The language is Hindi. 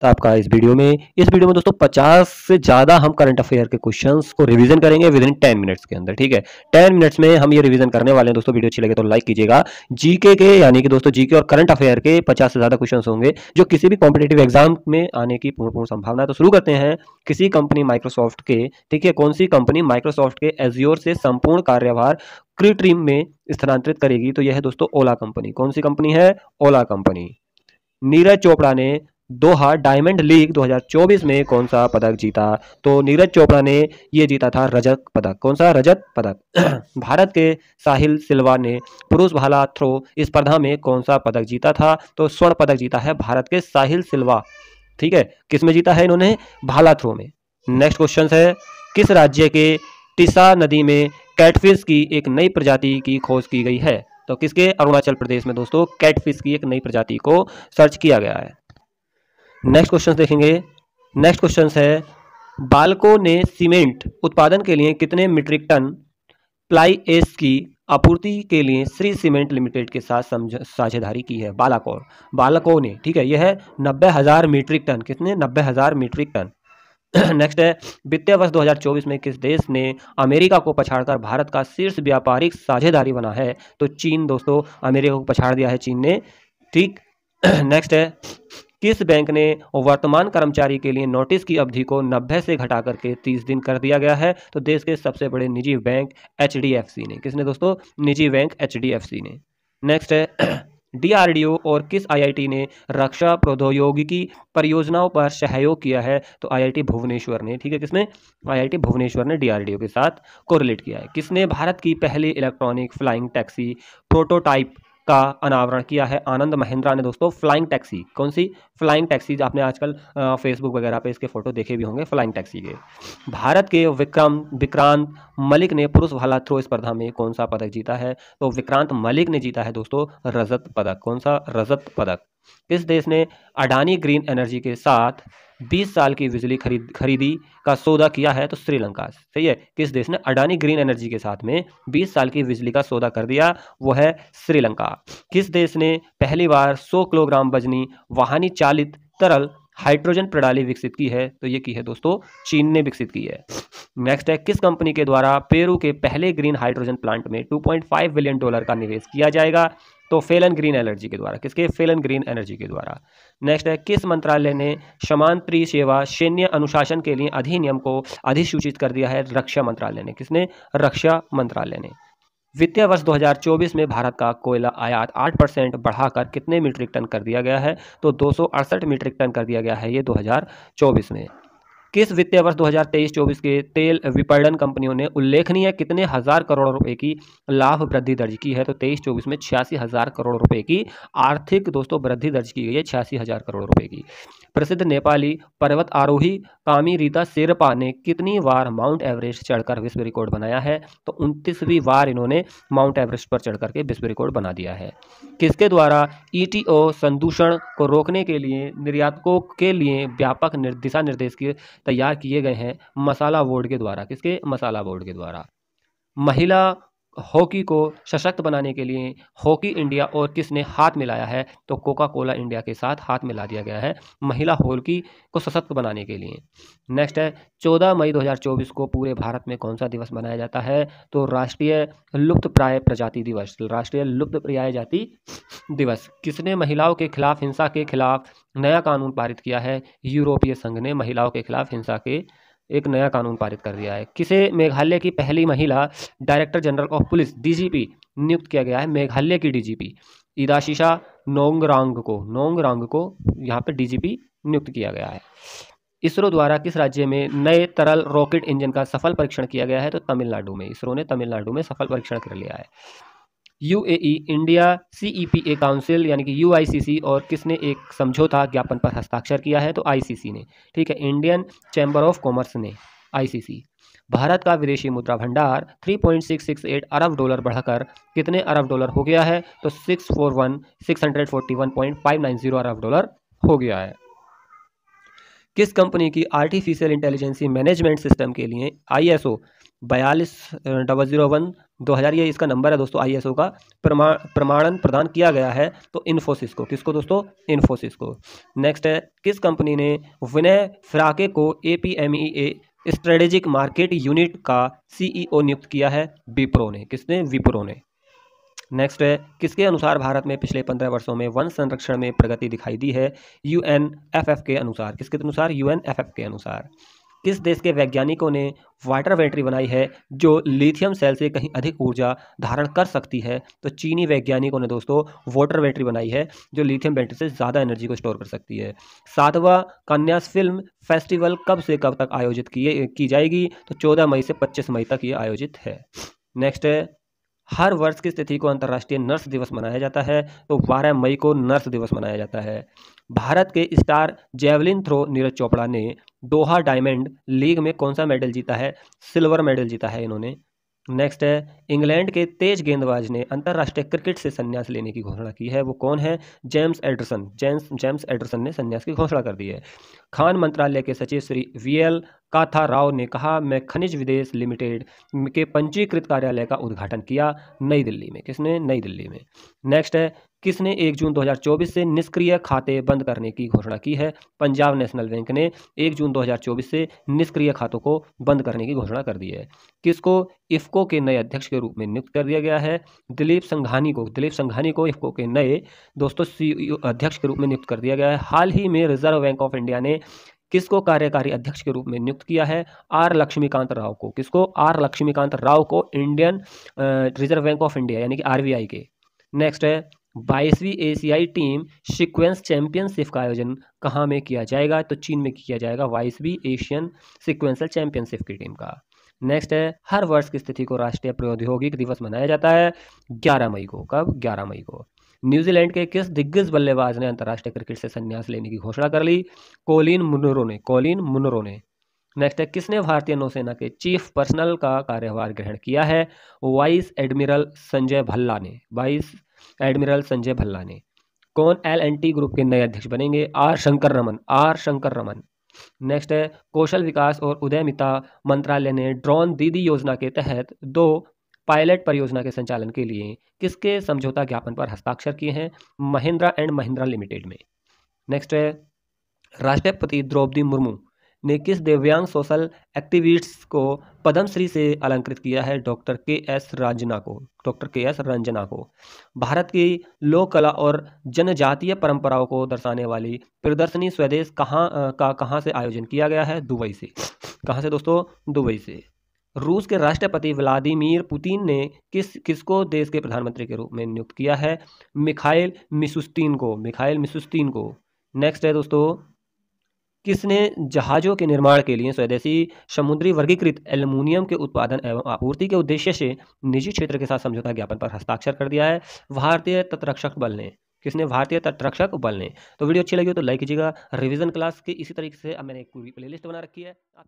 तो आपका इस वीडियो में इस वीडियो में दोस्तों 50 से ज़्यादा हम करंट अफेयर के क्वेश्चंस को रिवीजन करेंगे विद इन 10 मिनट्स के अंदर ठीक है 10 मिनट्स में हम ये रिवीजन करने वाले हैं दोस्तों वीडियो अच्छी लगे तो लाइक कीजिएगा जीके के यानी कि दोस्तों जीके और करंट अफेयर के 50 से ज़्यादा क्वेश्चन होंगे जो किसी भी कॉम्पिटेटिव एग्जाम में आने की पूर्ण पूर्ण संभावना है तो शुरू करते हैं किसी कंपनी माइक्रोसॉफ्ट के ठीक है कौन सी कंपनी माइक्रोसॉफ्ट के एजियोर से संपूर्ण कार्यभार क्रिट्रीम में स्थानांतरित करेगी तो यह है दोस्तों ओला कंपनी कौन सी कंपनी है ओला कंपनी नीरज चोपड़ा ने दोहा डायमंड लीग 2024 में कौन सा पदक जीता तो नीरज चोपड़ा ने यह जीता था रजत पदक कौन सा रजत पदक भारत के साहिल सिल्वा ने पुरुष भाला थ्रो स्पर्धा में कौन सा पदक जीता था तो स्वर्ण पदक जीता है भारत के साहिल सिल्वा ठीक है किस में जीता है इन्होंने भाला थ्रो में नेक्स्ट क्वेश्चन है किस राज्य के टीसा नदी में कैटफिश की एक नई प्रजाति की खोज की गई है तो किसके अरुणाचल प्रदेश में दोस्तों कैटफिश की एक नई प्रजाति को सर्च किया गया है नेक्स्ट क्वेश्चन देखेंगे नेक्स्ट क्वेश्चन है बालको ने सीमेंट उत्पादन के लिए कितने मीट्रिक टन प्लाई एस की आपूर्ति के लिए श्री सीमेंट लिमिटेड के साथ साझेदारी की है बालाकोर बालाको ने ठीक है यह है नब्बे हज़ार मीट्रिक टन कितने नब्बे हज़ार मीट्रिक टन नेक्स्ट है वित्तीय वर्ष 2024 में किस देश ने अमेरिका को पछाड़कर भारत का शीर्ष व्यापारिक साझेदारी बना है तो चीन दोस्तों अमेरिका को पछाड़ दिया है चीन ने ठीक नेक्स्ट है किस बैंक ने वर्तमान कर्मचारी के लिए नोटिस की अवधि को नब्बे से घटा करके तीस दिन कर दिया गया है तो देश के सबसे बड़े निजी बैंक एच ने किसने दोस्तों निजी बैंक एच ने नेक्स्ट है डीआरडीओ और किस आईआईटी ने रक्षा प्रौद्योगिकी परियोजनाओं पर सहयोग किया है तो आईआईटी भुवनेश्वर ने ठीक है किसने आईआईटी भुवनेश्वर ने डीआरडीओ के साथ कोरिलेट किया है किसने भारत की पहली इलेक्ट्रॉनिक फ्लाइंग टैक्सी प्रोटोटाइप का अनावरण किया है आनंद महिंद्रा ने दोस्तों फ्लाइंग टैक्सी कौन सी फ्लाइंग टैक्सी आपने आजकल फेसबुक वगैरह पे इसके फोटो देखे भी होंगे फ्लाइंग टैक्सी के भारत के विक्रम विक्रांत मलिक ने पुरुष भाला थ्रो स्पर्धा में कौन सा पदक जीता है तो विक्रांत मलिक ने जीता है दोस्तों रजत पदक कौन सा रजत पदक किस देश ने अडानी ग्रीन एनर्जी के साथ 20 साल की बिजली खरीद खरीदी का सौदा किया है तो श्रीलंका सही है किस देश ने अडानी ग्रीन एनर्जी के साथ में 20 साल की बिजली का सौदा कर दिया वो है श्रीलंका किस देश ने पहली बार 100 किलोग्राम वजनी वाहनी चालित तरल हाइड्रोजन प्रणाली विकसित की है तो ये की है दोस्तों चीन ने विकसित की है नेक्स्ट है किस कंपनी के द्वारा पेरू के पहले ग्रीन हाइड्रोजन प्लांट में 2.5 बिलियन डॉलर का निवेश किया जाएगा तो फेलन ग्रीन एनर्जी के द्वारा किसके फेलन ग्रीन एनर्जी के द्वारा नेक्स्ट है किस मंत्रालय ने समांतरी सेवा सैन्य अनुशासन के लिए अधिनियम को अधिसूचित कर दिया है रक्षा मंत्रालय ने किसने रक्षा मंत्रालय ने वित्तीय वर्ष 2024 में भारत का कोयला आयात 8 परसेंट बढ़ाकर कितने मीट्रिक टन कर दिया गया है तो दो मीट्रिक टन कर दिया गया है ये 2024 में किस वित्तीय वर्ष 2023-24 के तेल विपणन कंपनियों ने उल्लेखनीय कितने हजार करोड़ रुपए की लाभ वृद्धि दर्ज की है तो 23-24 में छियासी हजार करोड़ रुपए की आर्थिक दोस्तों वृद्धि दर्ज की गई है छियासी हजार करोड़ रुपए की प्रसिद्ध नेपाली पर्वत आरोही कामी रीता शेरपा ने कितनी बार माउंट एवरेस्ट चढ़कर विश्व रिकॉर्ड बनाया है तो उनतीसवीं बार इन्होंने माउंट एवरेस्ट पर चढ़ करके विश्व रिकॉर्ड बना दिया है किसके द्वारा ईटीओ संदूषण को रोकने के लिए निर्यातकों के लिए व्यापक दिशा निर्देश तैयार किए गए हैं मसाला बोर्ड के द्वारा किसके मसाला बोर्ड के द्वारा महिला हॉकी को सशक्त बनाने के लिए हॉकी इंडिया और किसने हाथ मिलाया है तो कोका कोला इंडिया के साथ हाथ मिला दिया गया है महिला हॉकी को सशक्त बनाने के लिए नेक्स्ट है 14 मई 2024 को पूरे भारत में कौन सा दिवस मनाया जाता है तो राष्ट्रीय लुप्त प्राय प्रजाति दिवस राष्ट्रीय लुप्त प्राय जाति दिवस किसने महिलाओं के खिलाफ हिंसा के खिलाफ नया कानून पारित किया है यूरोपीय संघ ने महिलाओं के खिलाफ हिंसा के एक नया कानून पारित कर दिया है किसे मेघालय की पहली महिला director general of police DGP नियुक्त किया गया है मेघालय की डीजीपी ईदाशीशा नोंगरांग को नोंगरांग को यहाँ पर डीजीपी नियुक्त किया गया है इसरो द्वारा किस राज्य में नए तरल रॉकेट इंजन का सफल परीक्षण किया गया है तो तमिलनाडु में इसरो ने तमिलनाडु में सफल परीक्षण कर लिया है यू इंडिया सी काउंसिल यानी कि यू और किसने एक समझौता ज्ञापन पर हस्ताक्षर किया है तो आईसीसी ने ठीक है इंडियन चैम्बर ऑफ कॉमर्स ने आईसीसी भारत का विदेशी मुद्रा भंडार 3.668 अरब डॉलर बढ़कर कितने अरब डॉलर हो गया है तो 641 641.590 अरब डॉलर हो गया है किस कंपनी की आर्टिफिशियल इंटेलिजेंसी मैनेजमेंट सिस्टम के लिए आईएसओ बयालीस डबल ज़ीरो वन दो हज़ार ये इसका नंबर है दोस्तों आईएसओ का प्रमाण प्रमाणन प्रदान किया गया है तो इन्फोसिस को किसको दोस्तों इन्फोसिस को नेक्स्ट है किस कंपनी ने विनय फ्राके को A P M E A strategic market unit का सीईओ e नियुक्त किया है विप्रो ने किसने विप्रो ने नेक्स्ट है किसके अनुसार भारत में पिछले पंद्रह वर्षों में वन संरक्षण में प्रगति दिखाई दी है यू के अनुसार किसके अनुसार यू के अनुसार किस देश के वैज्ञानिकों ने वाटर बैटरी बनाई है जो लिथियम सेल से कहीं अधिक ऊर्जा धारण कर सकती है तो चीनी वैज्ञानिकों ने दोस्तों वाटर बैटरी बनाई है जो लिथियम बैटरी से ज़्यादा एनर्जी को स्टोर कर सकती है सातवां कन्यास फिल्म फेस्टिवल कब से कब तक आयोजित किए की जाएगी तो चौदह मई से पच्चीस मई तक ये आयोजित है नेक्स्ट है हर वर्ष की तिथि को अंतर्राष्ट्रीय नर्स दिवस मनाया जाता है तो 12 मई को नर्स दिवस मनाया जाता है भारत के star javelin throw Neeraj Chopra ने दोहा डायमंड लीग में कौन सा मेडल जीता है सिल्वर मेडल जीता है इन्होंने नेक्स्ट है इंग्लैंड के तेज गेंदबाज ने अंतर्राष्ट्रीय क्रिकेट से संन्यास लेने की घोषणा की है वो कौन है James Anderson James James Anderson ने संन्यास की घोषणा कर दी है खान मंत्रालय के सचिव श्री वी एल काथा राव ने कहा मैं खनिज विदेश लिमिटेड के पंजीकृत कार्यालय का उद्घाटन किया नई दिल्ली में किसने नई दिल्ली में नेक्स्ट है किसने 1 जून 2024 से निष्क्रिय खाते बंद करने की घोषणा की है पंजाब नेशनल बैंक ने 1 जून 2024 से निष्क्रिय खातों को बंद करने की घोषणा कर दी है किसको इफ्को के नए अध्यक्ष के रूप में नियुक्त कर दिया गया है दिलीप संघानी को दिलीप संघानी को इफ्को के नए दोस्तों सी e अध्यक्ष के रूप में नियुक्त कर दिया गया है हाल ही में रिजर्व बैंक ऑफ इंडिया ने किसको कार्यकारी अध्यक्ष के रूप में नियुक्त किया है आर लक्ष्मीकांत राव को किसको आर लक्ष्मीकांत राव को Indian Reserve Bank of India यानी कि आरबीआई के नेक्स्ट है बाईसवीं एशियाई टीम सीक्वेंस चैंपियनशिप का आयोजन कहाँ में किया जाएगा तो चीन में किया जाएगा बाईसवीं एशियन सिक्वेंसल चैंपियनशिप की टीम का नेक्स्ट है हर वर्ष की स्थिति को राष्ट्रीय प्रौद्योगिक दिवस मनाया जाता है 11 मई को कब 11 मई को न्यूजीलैंड के किस दिग्गज बल्लेबाज ने अंतर्राष्ट्रीय क्रिकेट से संन्यास लेने की घोषणा कर ली कोलिन मुनरो ने कोलिन मुनरो ने नेक्स्ट है किसने भारतीय नौसेना के चीफ पर्सनल का कार्यभार ग्रहण किया है वाइस एडमिरल संजय भल्ला ने वाइस एडमिरल संजय भल्ला ने कौन एल एन टी ग्रुप के नए अध्यक्ष बनेंगे R Shankar Raman R Shankar Raman next है कौशल विकास और उद्यमिता मंत्रालय ने ड्रोन दीदी योजना के तहत दो पायलट परियोजना के संचालन के लिए किसके समझौता ज्ञापन पर हस्ताक्षर किए हैं महिंद्रा एंड महिंद्रा लिमिटेड में नेक्स्ट है राष्ट्रपति द्रौपदी मुर्मू ने किस दिव्यांग सोशल एक्टिविस्ट को पद्मश्री से अलंकृत किया है डॉक्टर के एस रंजना को डॉक्टर के एस रंजना को भारत की लोक कला और जनजातीय परंपराओं को दर्शाने वाली प्रदर्शनी स्वदेश कहाँ का कहाँ से आयोजन किया गया है दुबई से कहाँ से दोस्तों दुबई से रूस के राष्ट्रपति व्लादिमीर पुतिन ने किस किसको देश के प्रधानमंत्री के रूप में नियुक्त किया है मिखाइल मिसुस्तीन को मिखाइल मिसुस्तीन को नेक्स्ट है दोस्तों किसने जहाज़ों के निर्माण के लिए स्वदेशी समुद्री वर्गीकृत एल्युमिनियम के उत्पादन एवं आपूर्ति के उद्देश्य से निजी क्षेत्र के साथ समझौता ज्ञापन पर हस्ताक्षर कर दिया है भारतीय तटरक्षक बल ने किसने भारतीय तटरक्षक बल ने तो वीडियो अच्छी लगी हो तो लाइक कीजिएगा रिविजन क्लास की इसी तरीके से अब मैंने एक पूरी प्ले बना रखी है आप